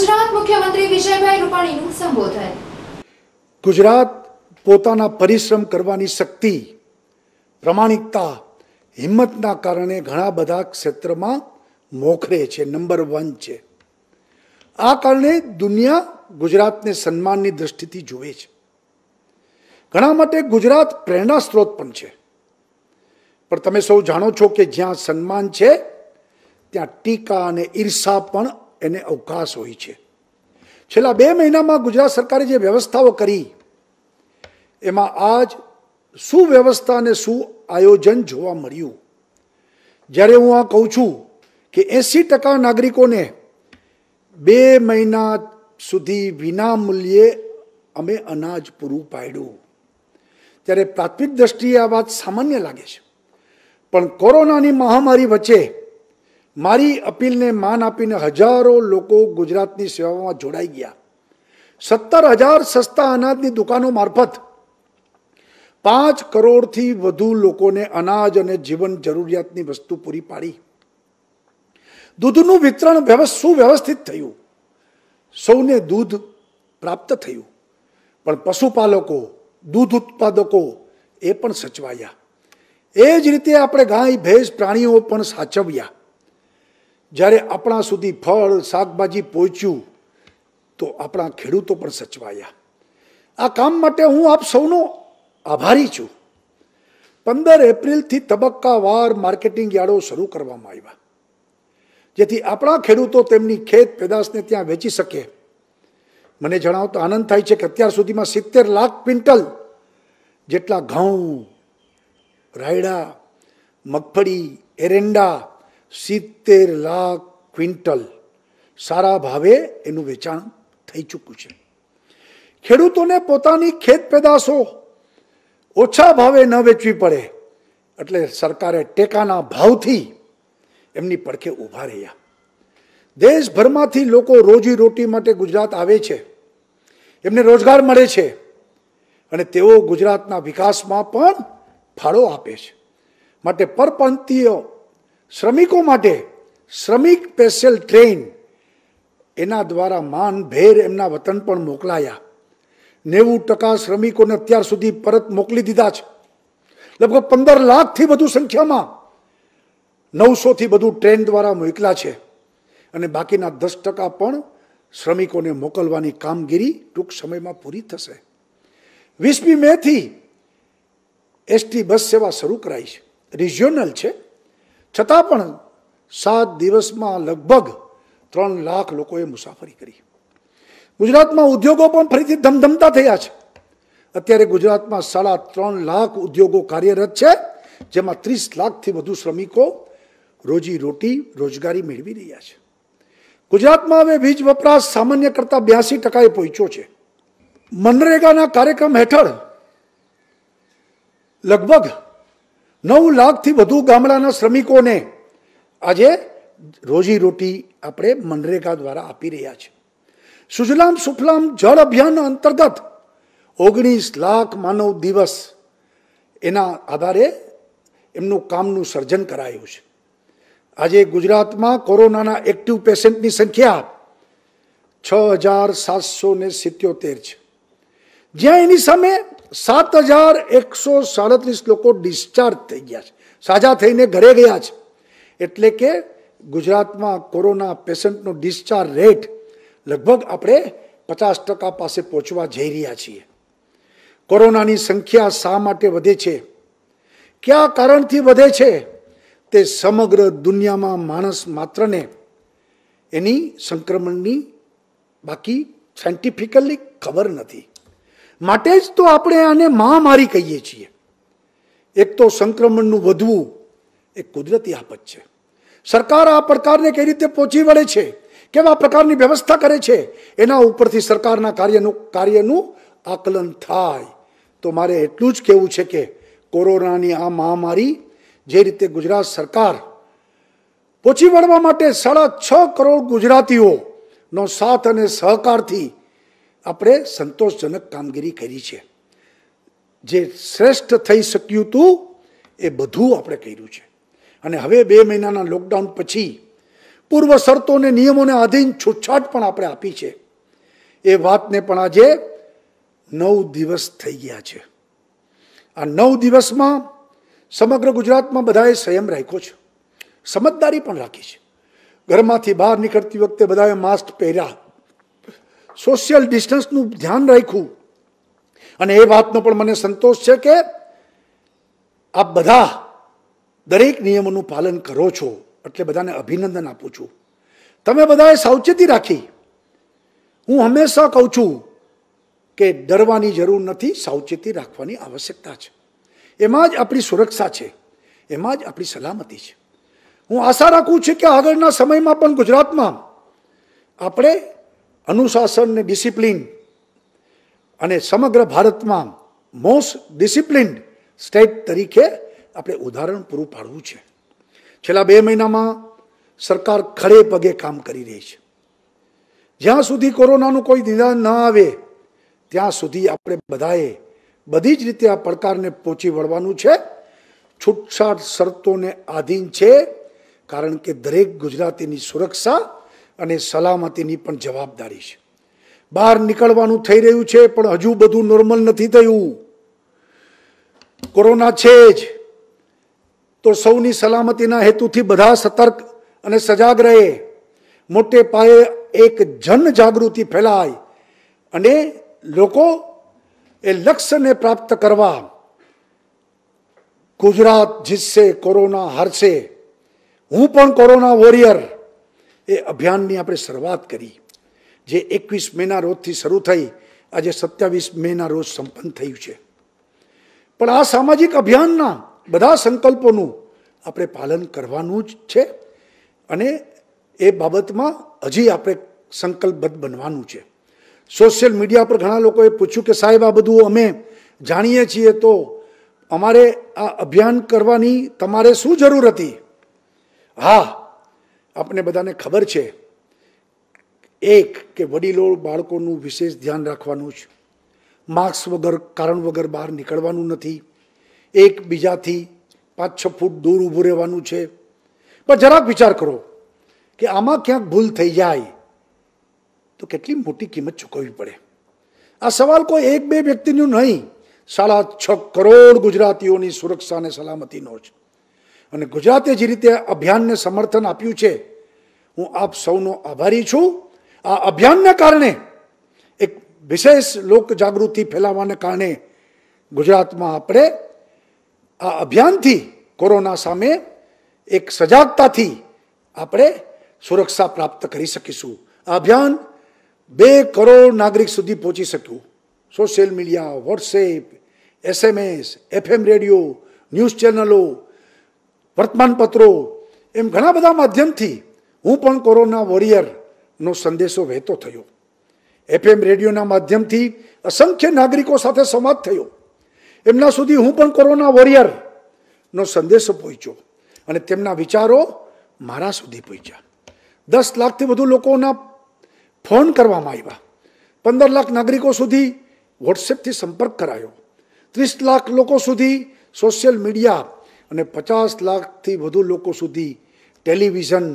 ગુજરાત મુખ્યમંત્રી વિજયભાઈ રૂપાણીનું સંબોધન ગુજરાત પોતાના પરિશ્રમ કરવાની શક્તિ પ્રમાણિકતા હિંમતના કારણે ઘણા બધા ક્ષેત્રમાં મોખરે છે નંબર વન છે આ કારણે દુનિયા ગુજરાતને સન્માનની દ્રષ્ટિથી જુએ છે ઘણા માટે ગુજરાત પ્રેરણા સ્ત્રોત પણ છે પણ તમે સૌ જાણો છો કે જ્યાં સન્માન છે ત્યાં ટીકા અને ઈર્ષા પણ એને અવકાશ હોય છે છેલ્લા બે મહિનામાં ગુજરાત સરકારે જે વ્યવસ્થાઓ કરી એમાં આજ સુવ્યવસ્થા અને સુઆયોજન જોવા મળ્યું જ્યારે હું આ કહું છું કે એંસી ટકા નાગરિકોને બે મહિના સુધી વિનામૂલ્યે અમે અનાજ પૂરું પાડ્યું ત્યારે પ્રાથમિક દ્રષ્ટિએ આ વાત સામાન્ય લાગે છે પણ કોરોનાની મહામારી વચ્ચે મારી અપીલને માન આપીને હજારો લોકો ગુજરાતની સેવામાં જોડાઈ ગયા સત્તર હજાર સસ્તા અનાજની દુકાનો મારફત પાંચ કરોડથી વધુ લોકોને અનાજ અને જીવન જરૂરિયાતની વસ્તુ પૂરી પાડી દૂધનું વિતરણ સુવ્યવસ્થિત થયું સૌને દૂધ પ્રાપ્ત થયું પણ પશુપાલકો દૂધ ઉત્પાદકો એ પણ સચવાયા એ જ રીતે આપણે ગાય ભેંસ પ્રાણીઓ પણ સાચવ્યા જ્યારે આપણા સુધી ફળ શાકભાજી પહોંચ્યું તો આપણા ખેડૂતો પણ સચવાયા આ કામ માટે હું આપ સૌનો આભારી છું પંદર એપ્રિલથી તબક્કાવાર માર્કેટિંગ યાર્ડો શરૂ કરવામાં આવ્યા જેથી આપણા ખેડૂતો તેમની ખેત પેદાશને ત્યાં વેચી શકે મને જણાવતો આનંદ થાય છે કે અત્યાર સુધીમાં સિત્તેર લાખ ક્વિન્ટલ જેટલા ઘઉં રાયડા મગફળી એરંડા સિત્તેર લાખ ક્વિન્ટલ સારા ભાવે એનું વેચાણ થઈ ચૂક્યું છે ખેડૂતોને પોતાની ખેત પેદાશો ઓછા ભાવે ન વેચવી પડે એટલે સરકારે ટેકાના ભાવથી એમની પડખે ઊભા રહ્યા દેશભરમાંથી લોકો રોજી રોટી માટે ગુજરાત આવે છે એમને રોજગાર મળે છે અને તેઓ ગુજરાતના વિકાસમાં પણ ફાળો આપે છે માટે પરપંથીઓ શ્રમિકો માટે શ્રમિક સ્પેશિયલ ટ્રેન એના દ્વારા માન ભેર એમના વતન પણ મોકલાયા નેવું ટકા શ્રમિકોને અત્યાર સુધી પરત મોકલી દીધા છે લગભગ પંદર લાખથી વધુ સંખ્યામાં નવસોથી વધુ ટ્રેન દ્વારા મોકલા છે અને બાકીના દસ ટકા પણ શ્રમિકોને મોકલવાની કામગીરી ટૂંક સમયમાં પૂરી થશે વીસમી મેથી એસટી બસ સેવા શરૂ કરાઈ છે રિજિયોનલ છે છતાં પણ સાત દિવસમાં લગભગ ત્રણ લાખ લોકોએ મુસાફરી કરી ગુજરાતમાં ઉદ્યોગો પણ ફરીથી ધમધમતા થયા છે અત્યારે ગુજરાતમાં સાડા ત્રણ લાખ ઉદ્યોગો કાર્યરત છે જેમાં ત્રીસ લાખથી વધુ શ્રમિકો રોજી રોટી રોજગારી મેળવી રહ્યા છે ગુજરાતમાં હવે વીજ વપરાશ સામાન્ય કરતાં બ્યાસી ટકાએ પહોંચ્યો છે મનરેગાના કાર્યક્રમ હેઠળ લગભગ નવ લાખથી વધુ ગામડાના શ્રમિકોને આજે રોજીરોટી આપણે મનરેગા દ્વારા આપી રહ્યા છે સુજલામ સુફલામ જળ અભિયાન અંતર્ગત ઓગણીસ લાખ માનવ દિવસ એના આધારે એમનું કામનું સર્જન કરાયું છે આજે ગુજરાતમાં કોરોનાના એક્ટિવ પેશન્ટની સંખ્યા છ હજાર સાતસો ને સિત્યોતેર છે જ્યાં એની સામે સાત હજાર એકસો સાડત્રીસ લોકો ડિસ્ચાર્જ થઈ ગયા છે સાજા થઈને ઘરે ગયા છે એટલે કે ગુજરાતમાં કોરોના પેશન્ટનો ડિસ્ચાર્જ રેટ લગભગ આપણે પચાસ ટકા પાસે પહોંચવા જઈ રહ્યા છીએ કોરોનાની સંખ્યા શા માટે વધે છે કયા કારણથી વધે છે તે સમગ્ર દુનિયામાં માણસ માત્રને એની સંક્રમણની બાકી સાયન્ટિફિકલી ખબર નથી માટે જ તો આપણે આને મહામારી કહીએ છીએ એક તો સંક્રમણનું વધવું એ કુદરતી આફત છે સરકાર આ પડકારને કઈ રીતે પહોંચી વળે છે કેવા પ્રકારની વ્યવસ્થા કરે છે એના ઉપરથી સરકારના કાર્યનું કાર્યનું આકલન થાય તો મારે એટલું જ કહેવું છે કે કોરોનાની આ મહામારી જે રીતે ગુજરાત સરકાર પહોંચી વળવા માટે સાડા છ કરોડ ગુજરાતીઓનો સાથ અને સહકારથી આપણે સંતોષજનક કામગીરી કરી છે જે શ્રેષ્ઠ થઈ શક્યું હતું એ બધું આપણે કર્યું છે અને હવે બે મહિનાના લોકડાઉન પછી પૂર્વ શરતોને નિયમોને આધીન છૂટછાટ પણ આપણે આપી છે એ વાતને પણ આજે નવ દિવસ થઈ ગયા છે આ નવ દિવસમાં સમગ્ર ગુજરાતમાં બધાએ સંયમ રાખ્યો છે સમજદારી પણ રાખી છે ઘરમાંથી બહાર નીકળતી વખતે બધાએ માસ્ક પહેર્યા સોશિયલ ડિસ્ટન્સનું ધ્યાન રાખ્યું અને એ વાતનો પણ મને સંતોષ છે કે આપ બધા દરેક નિયમોનું પાલન કરો છો એટલે બધાને અભિનંદન આપું છું તમે બધાએ સાવચેતી રાખી હું હંમેશા કહું છું કે ડરવાની જરૂર નથી સાવચેતી રાખવાની આવશ્યકતા છે એમાં જ આપણી સુરક્ષા છે એમાં જ આપણી સલામતી છે હું આશા રાખું છું કે આગળના સમયમાં પણ ગુજરાતમાં આપણે અનુશાસન ને ડિસિપ્લિન અને સમગ્ર ભારતમાં મોસ્ટ ડિસિપ્લિન્ડ સ્ટેટ તરીકે આપણે ઉદાહરણ પૂરું પાડવું છે છેલ્લા બે મહિનામાં સરકાર ખડે પગે કામ કરી રહી છે જ્યાં સુધી કોરોનાનું કોઈ નિદાન ન આવે ત્યાં સુધી આપણે બધાએ બધી જ રીતે આ પડકારને પહોંચી વળવાનું છે છૂટછાટ શરતોને આધીન છે કારણ કે દરેક ગુજરાતીની સુરક્ષા અને સલામતીની પણ જવાબદારી છે બહાર નીકળવાનું થઈ રહ્યું છે પણ હજુ બધું નોર્મલ નથી થયું કોરોના છે જ તો સૌની સલામતીના હેતુથી બધા સતર્ક અને સજાગ રહે મોટે પાયે એક જન જાગૃતિ ફેલાય અને લોકો એ લક્ષ્યને પ્રાપ્ત કરવા ગુજરાત જીતશે કોરોના હારશે હું પણ કોરોના વોરિયર એ અભિયાનની આપણે શરૂઆત કરી જે એકવીસ મેના રોજથી શરૂ થઈ આજે સત્યાવીસ મેના રોજ સંપન્ન થયું છે પણ આ સામાજિક અભિયાનના બધા સંકલ્પોનું આપણે પાલન કરવાનું જ છે અને એ બાબતમાં હજી આપણે સંકલ્પબદ્ધ બનવાનું છે સોશિયલ મીડિયા પર ઘણા લોકોએ પૂછ્યું કે સાહેબ આ બધું અમે જાણીએ છીએ તો અમારે આ અભિયાન કરવાની તમારે શું જરૂર હતી હા આપણે બધાને ખબર છે એક કે વડીલો બાળકોનું વિશેષ ધ્યાન રાખવાનું છે માસ્ક વગર કારણ વગર બહાર નીકળવાનું નથી એકબીજાથી પાંચ છ ફૂટ દૂર ઊભું રહેવાનું છે પણ જરાક વિચાર કરો કે આમાં ક્યાંક ભૂલ થઈ જાય તો કેટલી મોટી કિંમત ચૂકવવી પડે આ સવાલ કોઈ એક બે વ્યક્તિનું નહીં સાડા છ કરોડ ગુજરાતીઓની સુરક્ષા અને સલામતીનો છે અને ગુજરાતે જે રીતે અભિયાનને સમર્થન આપ્યું છે હું આપ સૌનો આભારી છું આ અભિયાનને કારણે એક વિશેષ લોકજાગૃતિ ફેલાવાને કારણે ગુજરાતમાં આપણે આ અભિયાનથી કોરોના સામે એક સજાગતાથી આપણે સુરક્ષા પ્રાપ્ત કરી શકીશું આ અભિયાન બે કરોડ નાગરિક સુધી પહોંચી શક્યું social media WhatsApp SMS FM radio news ચેનલો વર્તમાનપત્રો એમ ઘણા બધા માધ્યમથી હું પણ કોરોના વોરિયરનો સંદેશો વહેતો થયો એફએમ રેડિયોના માધ્યમથી અસંખ્ય નાગરિકો સાથે સંવાદ થયો એમના સુધી હું પણ કોરોના વોરિયરનો સંદેશો પહોંચ્યો અને તેમના વિચારો મારા સુધી પહોંચ્યા દસ લાખથી વધુ લોકોના ફોન કરવામાં આવ્યા પંદર લાખ નાગરિકો સુધી વોટ્સએપથી સંપર્ક કરાયો ત્રીસ લાખ લોકો સુધી સોશિયલ મીડિયા અને પચાસ લાખથી વધુ લોકો સુધી ટેલિવિઝન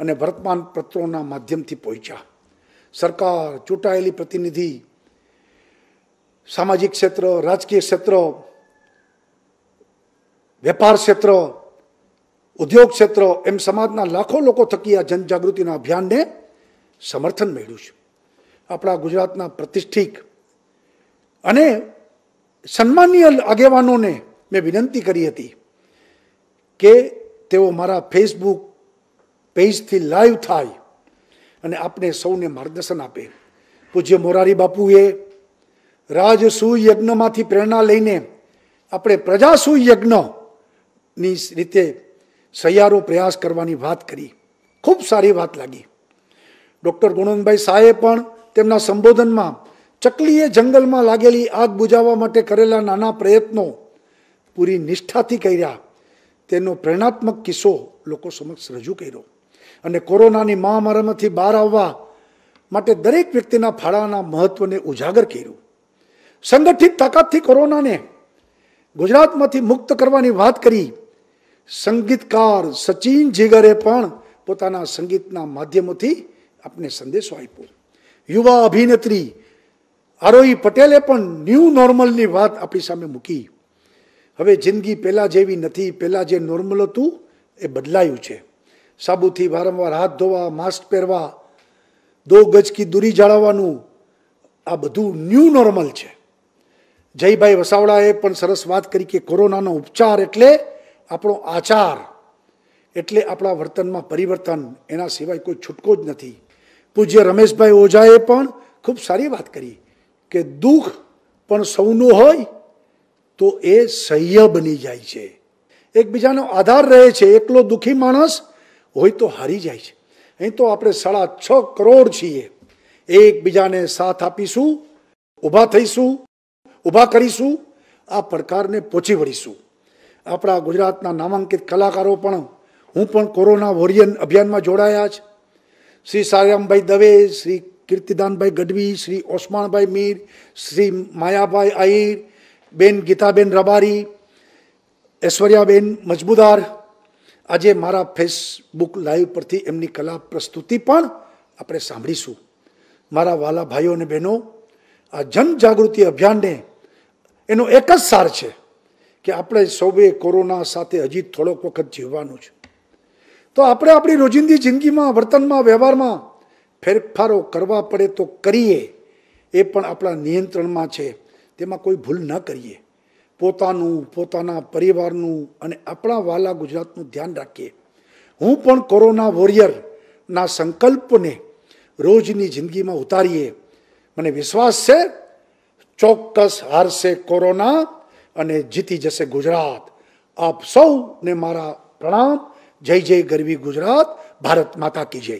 અને વર્તમાન પત્રોના માધ્યમથી પહોંચ્યા સરકાર ચૂંટાયેલી પ્રતિનિધિ સામાજિક ક્ષેત્ર રાજકીય ક્ષેત્ર વેપાર ક્ષેત્ર ઉદ્યોગ ક્ષેત્ર એમ સમાજના લાખો લોકો થકી આ જનજાગૃતિના અભિયાનને સમર્થન મેળ્યું છે આપણા ગુજરાતના પ્રતિષ્ઠિત અને સન્માનીય આગેવાનોને મેં વિનંતી કરી હતી કે તેઓ મારા ફેસબુક પેજથી લાઈવ થાય અને આપણે સૌને માર્ગદર્શન આપે પૂજ્ય મોરારી બાપુએ રાજસૂય યજ્ઞમાંથી પ્રેરણા લઈને આપણે પ્રજાસૂય યજ્ઞની રીતે સહિયારો પ્રયાસ કરવાની વાત કરી ખૂબ સારી વાત લાગી ડૉક્ટર ગુણવંતભાઈ શાહે પણ તેમના સંબોધનમાં ચકલીએ જંગલમાં લાગેલી આગ બુજાવવા માટે કરેલા નાના પ્રયત્નો પૂરી નિષ્ઠાથી કર્યા તેનો પ્રેરણાત્મક કિસ્સો લોકો સમક્ષ રજૂ કર્યો અને કોરોનાની મહામારીમાંથી બહાર આવવા માટે દરેક વ્યક્તિના ફાળાના મહત્ત્વને ઉજાગર કર્યું સંગઠિત તાકાતથી કોરોનાને ગુજરાતમાંથી મુક્ત કરવાની વાત કરી સંગીતકાર સચિન જીગરે પણ પોતાના સંગીતના માધ્યમોથી આપને સંદેશો આપ્યો યુવા અભિનેત્રી આરોહી પટેલે પણ ન્યૂ નોર્મલની વાત આપણી સામે મૂકી હવે જિંદગી પહેલાં જેવી નથી પહેલાં જે નોર્મલ હતું એ બદલાયું છે સાબુથી વારંવાર હાથ ધોવા માસ્ક પહેરવા દો ગજકી દૂરી જાળવવાનું આ બધું ન્યૂ નોર્મલ છે જયભાઈ વસાવડાએ પણ સરસ વાત કરી કે કોરોનાનો ઉપચાર એટલે આપણો આચાર એટલે આપણા વર્તનમાં પરિવર્તન એના સિવાય કોઈ છૂટકો જ નથી પૂજ્ય રમેશભાઈ ઓઝાએ પણ ખૂબ સારી વાત કરી કે દુઃખ પણ સૌનું હોય તો એ સહ્ય બની જાય છે એકબીજાનો આધાર રહે છે એકલો દુઃખી માણસ હોય તો હારી જાય છે અહીં તો આપણે સાડા છ કરોડ છીએ એકબીજાને સાથ આપીશું ઊભા થઈશું ઊભા કરીશું આ પડકારને પહોંચી વળીશું આપણા ગુજરાતના નામાંકિત કલાકારો પણ હું પણ કોરોના વોરિયર અભિયાનમાં જોડાયા છે શ્રી સારામભાઈ દવે શ્રી કીર્તિદાનભાઈ ગઢવી શ્રી ઓસમાણભાઈ મીર શ્રી માયાભાઈ આહિર બેન ગીતાબેન રબારી ઐશ્વર્યાબેન મજમુદાર આજે મારા ફેસબુક લાઈવ પરથી એમની કલા પ્રસ્તુતિ પણ આપણે સાંભળીશું મારા વાલા ભાઈઓ અને બહેનો આ જનજાગૃતિ અભિયાનને એનો એક જ સાર છે કે આપણે સૌએ કોરોના સાથે હજી થોડોક વખત જીવવાનું છે તો આપણે આપણી રોજિંદી જિંદગીમાં વર્તનમાં વ્યવહારમાં ફેરફારો કરવા પડે તો કરીએ એ પણ આપણા નિયંત્રણમાં છે તેમાં કોઈ ભૂલ ન કરીએ પોતાનું પોતાના પરિવારનું અને આપણા વાલા ગુજરાતનું ધ્યાન રાખીએ હું પણ કોરોના વોરિયરના સંકલ્પને રોજની જિંદગીમાં ઉતારીએ મને વિશ્વાસ છે ચોક્કસ હારશે કોરોના અને જીતી જશે ગુજરાત આપ સૌને મારા પ્રણામ જય જય ગરવી ગુજરાત ભારત માતા કી જય